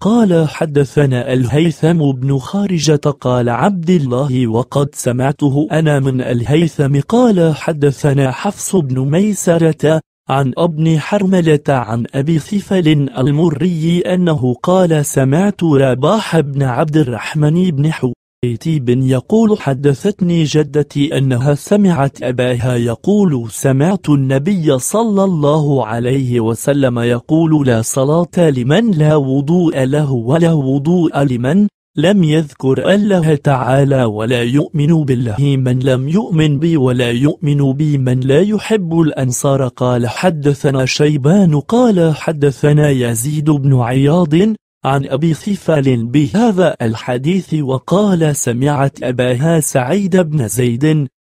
قال حدثنا الهيثم بن خارجة قال عبد الله وقد سمعته أنا من الهيثم قال حدثنا حفص بن ميسرة عن ابن حرملة عن أبي ثفل المري أنه قال سمعت رباح بن عبد الرحمن بن حو تيب يقول حدثتني جدتي أنها سمعت أباها يقول سمعت النبي صلى الله عليه وسلم يقول لا صلاة لمن لا وضوء له ولا وضوء لمن لم يذكر الله تعالى ولا يؤمن بالله من لم يؤمن بي ولا يؤمن بي من لا يحب الأنصار قال حدثنا شيبان قال حدثنا يزيد بن عياض عن أبي خفال بهذا الحديث وقال سمعت أباها سعيد بن زيد